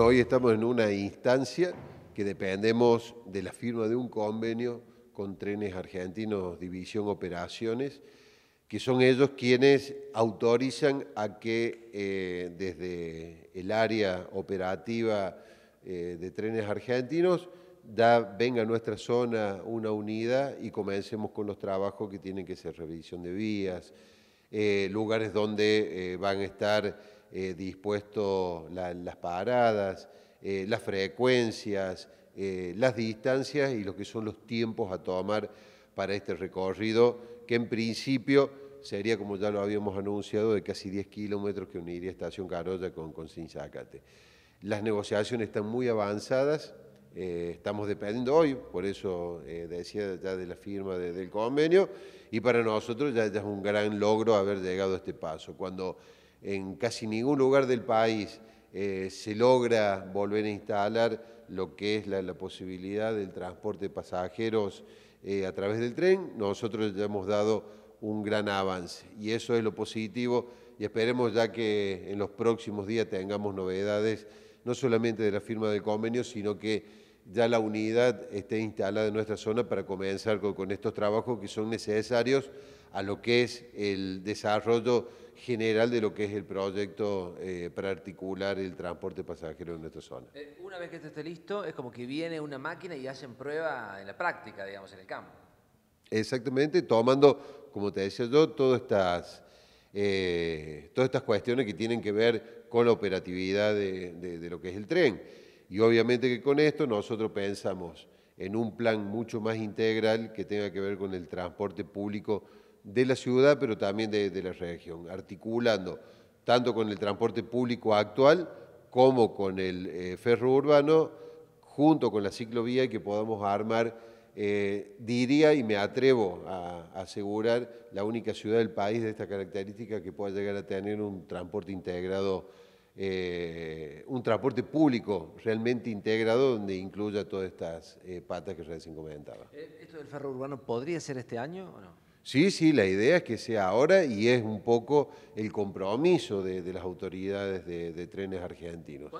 hoy estamos en una instancia que dependemos de la firma de un convenio con Trenes Argentinos División Operaciones, que son ellos quienes autorizan a que eh, desde el área operativa eh, de Trenes Argentinos venga a nuestra zona una unidad y comencemos con los trabajos que tienen que ser revisión de vías, eh, lugares donde van a estar eh, dispuesto las paradas, eh, las frecuencias, eh, las distancias y lo que son los tiempos a tomar para este recorrido, que en principio sería, como ya lo habíamos anunciado, de casi 10 kilómetros que uniría Estación Carolla con, con Sinzacate. Las negociaciones están muy avanzadas, estamos dependiendo hoy, por eso decía ya de la firma del convenio, y para nosotros ya, ya, es un gran logro haber llegado a este paso. Cuando en casi ningún lugar del país eh, se logra volver a instalar lo que es la, posibilidad del transporte de pasajeros eh, a través del tren, nosotros ya hemos dado un gran avance y eso es lo positivo y esperemos ya que en los próximos días tengamos novedades, no solamente de la firma del convenio, sino que ya la unidad esté instalada en nuestra zona para comenzar con, estos trabajos que son necesarios a lo que es el desarrollo general de lo que es el proyecto eh, para articular el transporte pasajero en nuestra zona. Eh, una vez que esto esté listo, es como que viene una máquina y hacen prueba en la práctica, digamos, en el campo. Exactamente, tomando, como te decía yo, todas estas, eh, todas estas cuestiones que tienen que ver con la operatividad de lo que es el tren. Y obviamente que con esto nosotros pensamos en un plan mucho más integral que tenga que ver con el transporte público de la ciudad, pero también de, la región, articulando tanto con el transporte público actual como con el eh, ferro urbano, junto con la ciclovía y que podamos armar, eh, diría y me atrevo a, a asegurar, la única ciudad del país de esta característica que pueda llegar a tener un transporte integrado eh, un transporte público realmente integrado donde incluya todas estas eh, patas que recién comentaba. Eh, ¿Esto del ferro urbano podría ser este año o no? Sí, sí, la idea es que sea ahora y es un poco el compromiso de, las autoridades de, de trenes argentinos.